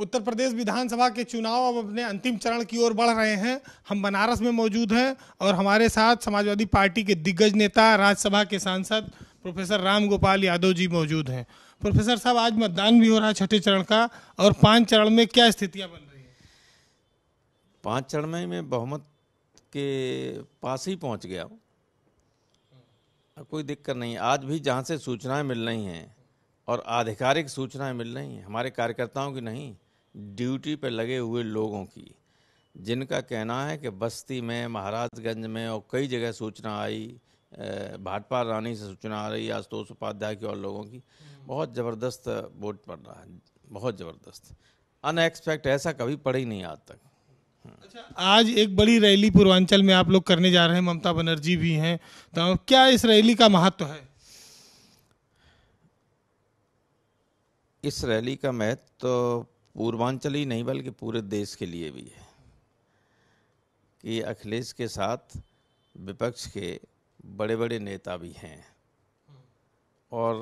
उत्तर प्रदेश विधानसभा के चुनाव अब अपने अंतिम चरण की ओर बढ़ रहे हैं हम बनारस में मौजूद हैं और हमारे साथ समाजवादी पार्टी के दिग्गज नेता राज्यसभा के सांसद प्रोफेसर राम गोपाल यादव जी मौजूद हैं प्रोफेसर साहब आज मतदान भी हो रहा है छठे चरण का और पांच चरण में क्या स्थितियां बन रही हैं पांच चरण में मैं बहुमत के पास ही पहुंच गया कोई दिक्कत नहीं आज भी जहाँ से सूचनाएं मिल रही हैं और आधिकारिक सूचनाएं मिल रही हैं हमारे कार्यकर्ताओं की नहीं ड्यूटी पर लगे हुए लोगों की जिनका कहना है कि बस्ती में महाराजगंज में और कई जगह सूचना आई भाटपा रानी से सूचना आ रही आशुतोष उपाध्याय की और लोगों की बहुत ज़बरदस्त वोट पड़ रहा है बहुत ज़बरदस्त अनएक्सपेक्ट ऐसा कभी पड़ा ही नहीं आज तक अच्छा आज एक बड़ी रैली पूर्वांचल में आप लोग करने जा रहे हैं ममता बनर्जी भी हैं तो क्या इस रैली का महत्व है इस रैली का महत्व तो पूर्वांचल ही नहीं बल्कि पूरे देश के लिए भी है कि अखिलेश के साथ विपक्ष के बड़े बड़े नेता भी हैं और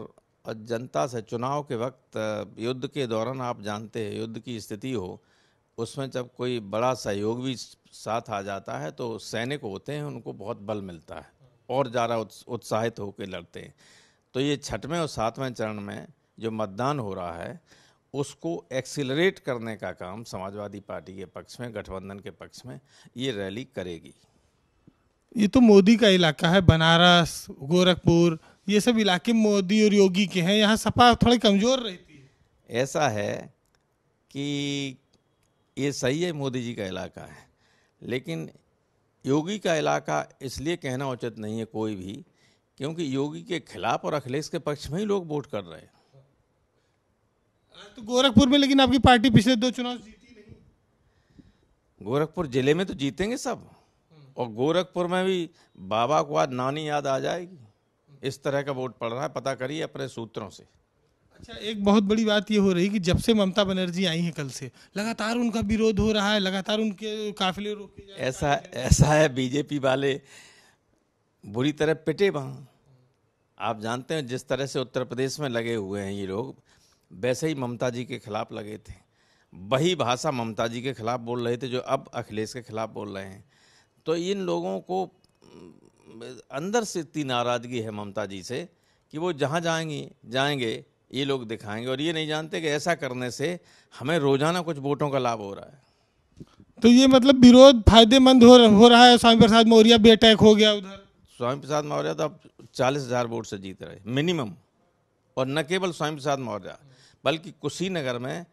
जनता से चुनाव के वक्त युद्ध के दौरान आप जानते हैं युद्ध की स्थिति हो उसमें जब कोई बड़ा सहयोग भी साथ आ जाता है तो सैनिक होते हैं उनको बहुत बल मिलता है और ज़्यादा उत्साहित होकर लड़ते हैं तो ये छठवें और सातवें चरण में जो मतदान हो रहा है उसको एक्सिलरेट करने का काम समाजवादी पार्टी के पक्ष में गठबंधन के पक्ष में ये रैली करेगी ये तो मोदी का इलाका है बनारस गोरखपुर ये सब इलाके मोदी और योगी के हैं यहाँ सपा थोड़ी कमज़ोर रहती है ऐसा है कि ये सही है मोदी जी का इलाका है लेकिन योगी का इलाका इसलिए कहना उचित नहीं है कोई भी क्योंकि योगी के खिलाफ और अखिलेश के पक्ष में ही लोग वोट कर रहे हैं तो गोरखपुर में लेकिन आपकी पार्टी पिछले दो चुनाव जीती नहीं गोरखपुर जिले में तो जीतेंगे सब और गोरखपुर में भी बाबा को आज नानी याद आ जाएगी इस तरह का वोट पड़ रहा है पता करिए अपने सूत्रों से अच्छा एक बहुत बड़ी बात ये हो रही कि जब से ममता बनर्जी आई हैं कल से लगातार उनका विरोध हो रहा है लगातार उनके काफिले रोके ऐसा ऐसा है बीजेपी वाले बुरी तरह पिटे वहाँ आप जानते हैं जिस तरह से उत्तर प्रदेश में लगे हुए हैं ये लोग वैसे ही ममता जी के खिलाफ लगे थे वही भाषा ममता जी के खिलाफ बोल रहे थे जो अब अखिलेश के खिलाफ बोल रहे हैं तो इन लोगों को अंदर से इतनी नाराज़गी है ममता जी से कि वो जहाँ जाएंगी जाएंगे ये लोग दिखाएंगे और ये नहीं जानते कि ऐसा करने से हमें रोजाना कुछ वोटों का लाभ हो रहा है तो ये मतलब विरोध फायदेमंद हो, हो रहा है स्वामी प्रसाद मौर्य बेटैक हो गया उधर स्वामी प्रसाद मौर्य तो अब चालीस हजार वोट से जीत रहे मिनिमम और न केवल स्वामी प्रसाद मौर्य बल्कि कुशीनगर में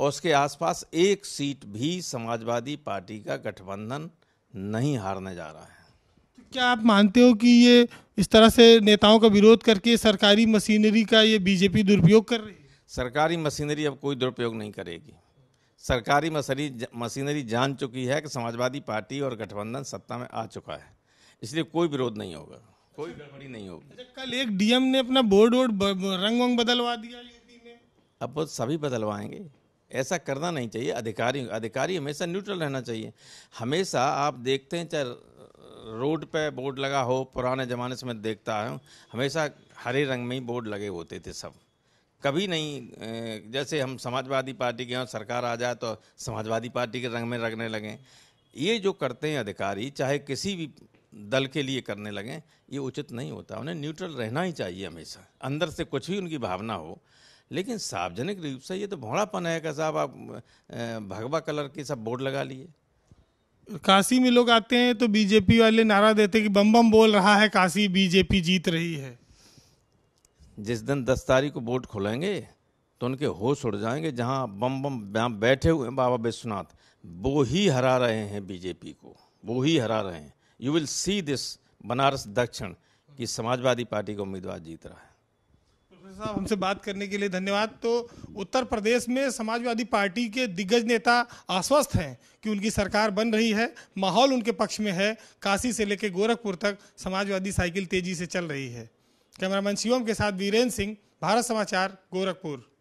और उसके आसपास एक सीट भी समाजवादी पार्टी का गठबंधन नहीं हारने जा रहा है तो क्या आप मानते हो कि ये इस तरह से नेताओं का विरोध करके सरकारी मशीनरी का ये बीजेपी दुरुपयोग कर रही है सरकारी मशीनरी अब कोई दुरुपयोग नहीं करेगी सरकारी मशीनरी जान चुकी है कि समाजवादी पार्टी और गठबंधन सत्ता में आ चुका है इसलिए कोई विरोध नहीं होगा कोई गड़बड़ी नहीं होगी अच्छा, कल एक डीएम ने अपना बोर्ड वोर्ड रंग वंग बदलवा दिया यूपी में अब वो सभी बदलवाएंगे ऐसा करना नहीं चाहिए अधिकारी अधिकारी हमेशा न्यूट्रल रहना चाहिए हमेशा आप देखते हैं चाहे रोड पे बोर्ड लगा हो पुराने ज़माने से मैं देखता हूँ हमेशा हरे रंग में ही बोर्ड लगे होते थे सब कभी नहीं जैसे हम समाजवादी पार्टी के यहाँ सरकार आ जाए तो समाजवादी पार्टी के रंग में रंगने लगें ये जो करते हैं अधिकारी चाहे किसी भी दल के लिए करने लगें ये उचित नहीं होता उन्हें न्यूट्रल रहना ही चाहिए हमेशा अंदर से कुछ भी उनकी भावना हो लेकिन सार्वजनिक रूप से ये तो भोड़ापन है कि साहब आप भगवा कलर के सब बोर्ड लगा लिए काशी में लोग आते हैं तो बीजेपी वाले नारा देते कि बम बम बोल रहा है काशी बीजेपी जीत रही है जिस दिन दस तारीख को बोर्ड खोलेंगे तो उनके होश उड़ जाएंगे जहाँ बम बम बैठे हुए हैं बाबा विश्वनाथ वो ही हरा रहे हैं बीजेपी को वो ही हरा रहे हैं you will see this Banaras दक्षिण कि समाजवादी पार्टी का उम्मीदवार जीत रहा है साहब हमसे बात करने के लिए धन्यवाद तो उत्तर प्रदेश में समाजवादी पार्टी के दिग्गज नेता आश्वस्त हैं कि उनकी सरकार बन रही है माहौल उनके पक्ष में है काशी से लेकर गोरखपुर तक समाजवादी साइकिल तेजी से चल रही है कैमरामैन शिवम के साथ वीरेंद्र सिंह भारत समाचार गोरखपुर